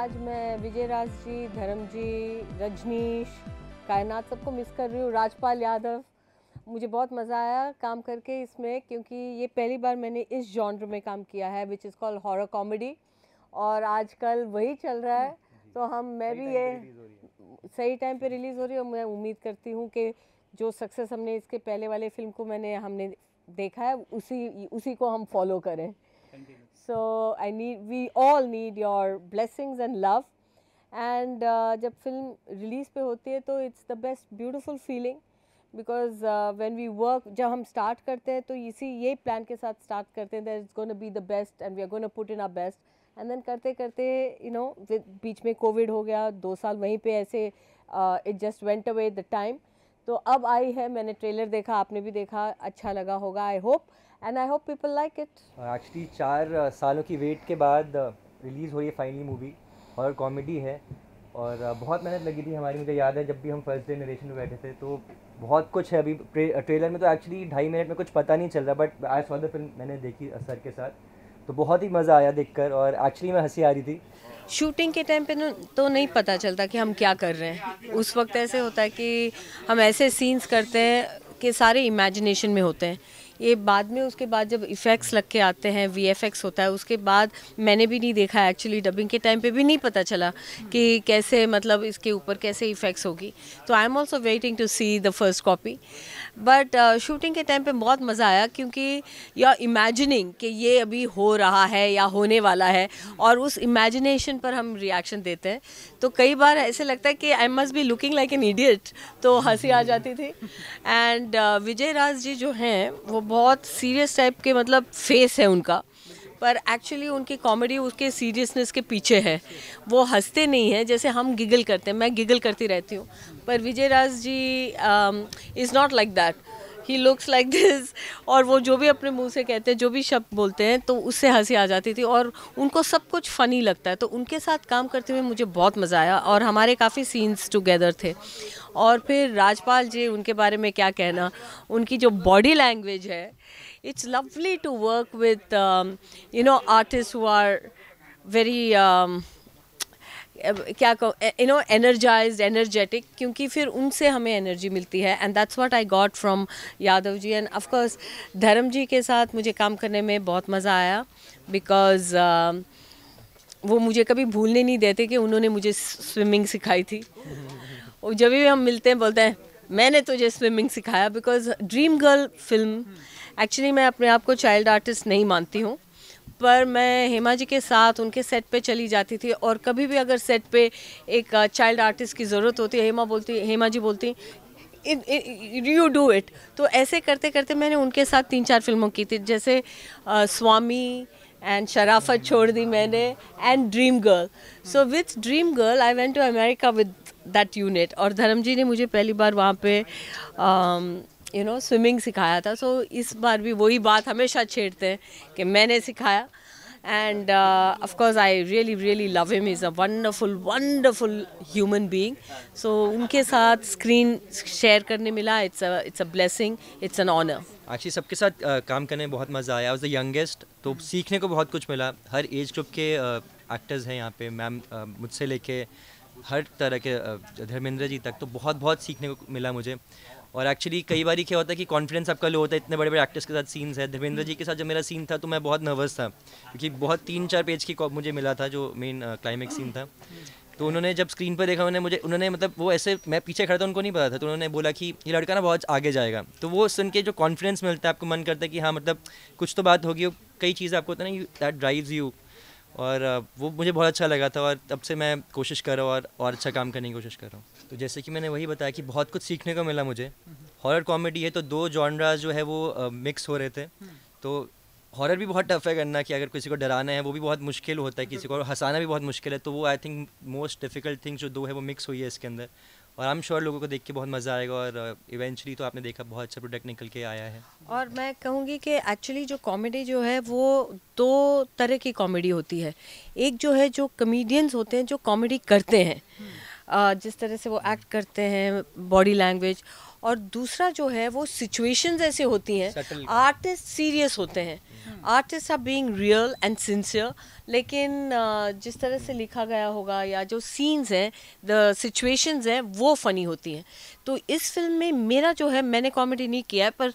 आज मैं विजय राज जी धर्म जी रजनीश कायनात सबको मिस कर रही हूँ राजपाल यादव मुझे बहुत मज़ा आया काम करके इसमें क्योंकि ये पहली बार मैंने इस जॉनर में काम किया है which is call horror comedy और आजकल वही चल रहा है तो हम मैं भी ये सही टाइम पे रिलीज़ हो रही है और मैं उम्मीद करती हूँ कि जो सक्सेस हमने इसके पहले वाले फिल्म को मैंने हमने देखा है उसी उसी को हम फॉलो करें So, I need we all need your blessings and love and जब फिल्म रिलीज़ पे होती है तो it's the best beautiful feeling because when we work जब हम स्टार्ट करते हैं तो इसी ये प्लान के साथ स्टार्ट करते हैं that is gonna be the best and we are gonna put in our best and then करते करते यू नो बीच में कोविड हो गया दो साल वहीं पे ऐसे it just went away the time तो अब आई है मैंने ट्रेलर देखा आपने भी देखा अच्छा लगा होगा I hope and I hope people like it actually चार सालों की वेट के बाद रिलीज़ हुई है फाइनली मूवी और कॉमेडी है और बहुत मेहनत लगी थी हमारी मुझे याद है जब भी हम फर्स्ट डे नरेशन में बैठे थे तो बहुत कुछ है अभी ट्रेलर में तो एक्चुअली ढाई मिनट में कुछ पता नहीं चल रहा but I saw the film मैंने देखी सर के साथ तो बहुत ही मज़ा आया देखकर और एक्चुअली में हंसी आ रही थी शूटिंग के टाइम पे तो, तो नहीं पता चलता कि हम क्या कर रहे हैं उस वक्त ऐसे होता है कि हम ऐसे सीन्स करते हैं कि सारे इमेजिनेशन में होते हैं ये बाद में उसके बाद जब इफ़ेक्ट्स लग के आते हैं वी होता है उसके बाद मैंने भी नहीं देखा एक्चुअली डबिंग के टाइम पे भी नहीं पता चला कि कैसे मतलब इसके ऊपर कैसे इफ़ेक्ट्स होगी तो I am also waiting to see the first copy but shooting के टाइम पर बहुत मज़ा आया क्योंकि या इमेजिनिंग कि ये अभी हो रहा है या होने वाला है और उस इमेजिनेशन पर हम रिएक्शन देते हैं तो कई बार ऐसे लगता है कि I must be looking like an idiot तो हंसी आ जाती थी एंड विजय राज जी जो हैं वो बहुत सीरियस टाइप के मतलब फेस है उनका पर एक्चुअली उनकी कॉमेडी उसके सीरियसनेस के पीछे है वो हंसते नहीं हैं जैसे हम गिगल करते हैं मैं गिगल करती रहती हूँ पर Vijay Raj ji is not like that he looks like this और वो जो भी अपने मुंह से कहते हैं जो भी शब्द बोलते हैं तो उससे हंसी आ जाती थी और उनको सब कुछ फ़नी लगता है तो उनके साथ काम करते हुए मुझे बहुत मज़ा आया और हमारे काफ़ी सीन्स टुगेदर थे और फिर राजपाल जी उनके बारे में क्या कहना उनकी जो बॉडी लैंग्वेज है it's lovely to work with you know artist who are very क्या कहो यू नो एनर्जाइज एनर्जेटिक क्योंकि फिर उनसे हमें एनर्जी मिलती है and that's what I got from Yadav ji and of course Dharam ji के साथ मुझे काम करने में बहुत मज़ा आया बिकॉज uh, um, वो मुझे कभी भूलने नहीं देते कि उन्होंने मुझे स्विमिंग सिखाई थी और जब भी हम मिलते हैं बोलते हैं मैंने तुझे स्विमिंग सिखाया because Dream Girl film actually मैं अपने आप को चाइल्ड आर्टिस्ट नहीं मानती हूँ पर मैं हेमा जी के साथ उनके सेट पे चली जाती थी और कभी भी अगर सेट पे एक चाइल्ड uh, आर्टिस्ट की ज़रूरत होती है हेमा बोलती हेमा जी बोलती यू डू इट तो ऐसे करते करते मैंने उनके साथ तीन चार फिल्मों की थी जैसे आ, uh, स्वामी एंड शराफत छोड़ दी मैंने and Dream Girl so with Dream Girl I went to America with that unit और धर्म जी ने मुझे पहली बार वहाँ पे यू नो स्विमिंग सिखाया था सो so, इस बार भी वही बात हमेशा छेड़ते हैं कि मैंने सिखाया and uh, of course I really really love him he's a wonderful wonderful human being so उनके साथ स्क्रीन शेयर करने मिला it's a it's a blessing it's an honor actually सबके साथ uh, काम करने में बहुत मज़ा आया वॉज द यंगेस्ट तो सीखने को बहुत कुछ मिला हर एज ग्रुप के एक्टर्स uh, हैं यहाँ पे मैम uh, मुझसे लेके हर तरह के uh, धर्मेंद्र जी तक तो बहुत बहुत सीखने को मिला मुझे और एक्चुअली कई बार क्या होता है कि कॉन्फिडेंस आपका लो होता है इतने बड़े बड़े एक्टर्स के साथ सीन्स है धर्मेंद्र जी के साथ जब मेरा सीन था तो मैं बहुत नर्वस था क्योंकि बहुत तीन चार पेज की मुझे मिला था जो मेन क्लाइमेक्स सीन था तो उन्होंने जब स्क्रीन पर देखा उन्होंने मुझे उन्होंने मतलब वो ऐसे मैं पीछे खड़ा था उनको नहीं पता था तो उन्होंने बोला कि ये लड़का ना बहुत आगे जाएगा तो वो सुन के जो कॉन्फिडेंस मिलता है आपको मन करता है कि हाँ मतलब कुछ तो बात होगी कई चीज़ें आपको होता है ना दैट ड्राइव्स यू और वो मुझे बहुत अच्छा लगा था और तब से मैं कोशिश कर रहा हूँ और और अच्छा काम करने की कोशिश कर रहा हूँ तो जैसे कि मैंने वही बताया कि बहुत कुछ सीखने को मिला मुझे हॉरर कॉमेडी है तो दो जॉनराज जो है वो मिक्स हो रहे थे तो हॉरर भी बहुत टफ है करना कि अगर किसी को डराना है वो भी बहुत मुश्किल होता है किसी को और हंसाना भी बहुत मुश्किल है तो वो I think most difficult thing जो दो है वो मिक्स हुई है इसके अंदर और आई एम श्योर लोगों को देख के बहुत मज़ा आएगा और इवेंचुअली uh, तो आपने देखा बहुत अच्छा प्रोडक्ट निकल के आया है और मैं कहूँगी कि एक्चुअली जो कॉमेडी जो है वो दो तरह की कॉमेडी होती है एक जो है जो कमेडियंस होते हैं जो कॉमेडी करते हैं हम्म। uh, जिस तरह से वो एक्ट करते हैं बॉडी लैंग्वेज और दूसरा जो है वो सिचुएशंस ऐसे होती हैं आर्टिस्ट सीरियस होते हैं artist are being real and sincere लेकिन जिस तरह से लिखा गया होगा या जो सीन्स हैं द सिचुएशंस हैं वो फ़नी होती हैं तो इस फिल्म में मेरा जो है मैंने कॉमेडी नहीं किया है पर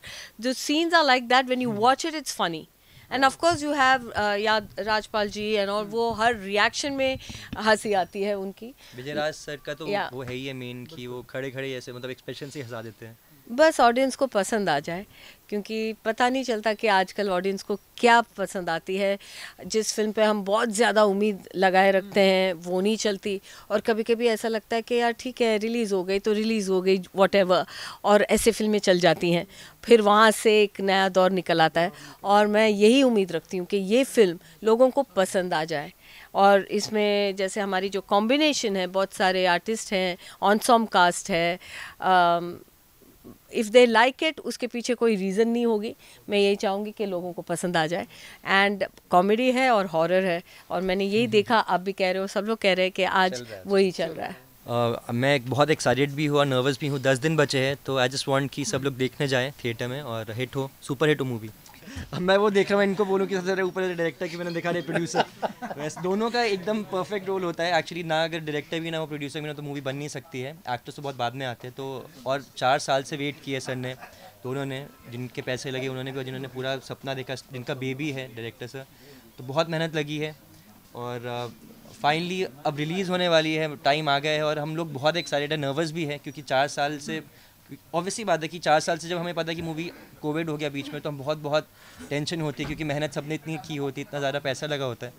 जो scenes are like that when you watch it it's funny and of course you have याद राजपाल जी एंड और वो हर रिएक्शन में हंसी आती है उनकी विजय राज सर का तो वो है ही है मेन कि वो खड़े खड़े ऐसे मतलब एक्सप्रेशन से हंसा देते हैं बस ऑडियंस को पसंद आ जाए क्योंकि पता नहीं चलता कि आजकल ऑडियंस को क्या पसंद आती है जिस फिल्म पे हम बहुत ज़्यादा उम्मीद लगाए रखते हम्म। हैं वो नहीं चलती और कभी कभी ऐसा लगता है कि यार ठीक है रिलीज़ हो गई तो रिलीज़ हो गई वॉट और ऐसे फिल्में चल जाती हैं फिर वहाँ से एक नया दौर निकल आता है और मैं यही उम्मीद रखती हूँ कि ये फ़िल्म लोगों को पसंद आ जाए और इसमें जैसे हमारी जो कॉम्बिनेशन है बहुत सारे आर्टिस्ट हैं ऑनसॉम कास्ट है ah, if they like it उसके पीछे कोई रीज़न नहीं होगी मैं यही चाहूँगी कि लोगों को पसंद आ जाए एंड कॉमेडी है और हॉरर है और मैंने यही हम्म। देखा आप भी कह रहे हो सब लोग कह रहे हैं कि आज वही चल रहा है Uh, मैं बहुत एक्साइटेड भी हुआ नर्वस भी हूँ दस दिन बचे हैं तो आई जस्ट वांट कि सब हम्म। लोग देखने जाएं थिएटर में और हिट हो सुपर हिट हो मूवी अब मैं वो देख रहा हूँ इनको बोलूँ कि सबसे ऊपर डायरेक्टर की मैंने देखा रहे प्रोड्यूसर वैसे दोनों का एकदम परफेक्ट रोल होता है एक्चुअली ना अगर डायरेक्टर भी ना वो प्रोड्यूसर भी ना तो मूवी बन नहीं सकती है एक्टर्स तो बहुत बाद में आते हैं तो और चार साल से वेट किया सर ने दोनों ने जिनके पैसे लगे उन्होंने भी और जिन्होंने पूरा सपना देखा जिनका बेबी है डायरेक्टर सर तो बहुत मेहनत लगी है और फाइनली अब रिलीज़ होने वाली है टाइम आ गया है और हम लोग बहुत एक्साइटेड है नर्वस भी है क्योंकि चार साल से ऑब्वियसली बात है कि चार साल से जब हमें पता है कि मूवी कोविड हो गया बीच में तो हम बहुत बहुत टेंशन होती है क्योंकि मेहनत सबने इतनी की होती है इतना ज़्यादा पैसा लगा होता है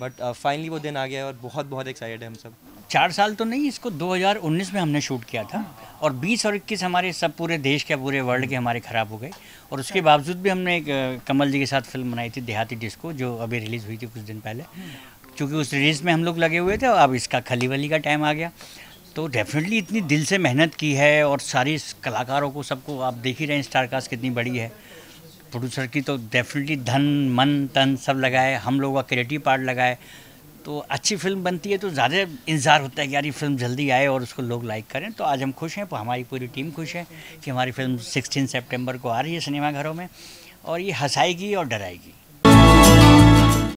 बट फाइनली uh, वो दिन आ गया और बहुत बहुत एक्साइटेड है हम सब चार साल तो नहीं इसको 2019 में हमने शूट किया था और 20 और 21 हमारे सब पूरे देश के पूरे वर्ल्ड के हमारे ख़राब हो गए और उसके हाँ। बावजूद भी हमने एक uh, कमल जी के साथ फिल्म बनाई थी देहाती डिस्को जो अभी रिलीज़ हुई थी कुछ दिन पहले हाँ। क्योंकि उस रिलीज़ में हम लोग लगे हुए थे और अब इसका खली वली का टाइम आ गया तो डेफिनेटली इतनी दिल से मेहनत की है और सारी कलाकारों को सबको आप देख ही रहे हैं स्टार कास्ट कितनी बड़ी है प्रोड्यूसर की तो डेफिनेटली धन मन तन सब लगाए हम लोगों का क्रिएटिव पार्ट लगाए तो अच्छी फिल्म बनती है तो ज़्यादा इंतज़ार होता है कि यार ये फिल्म जल्दी आए और उसको लोग लाइक करें तो आज हम खुश हैं तो हमारी पूरी टीम खुश है कि हमारी फिल्म सिक्सटीन सेप्टेम्बर को आ रही है सिनेमाघरों में और ये हंसाएगी और डराएगी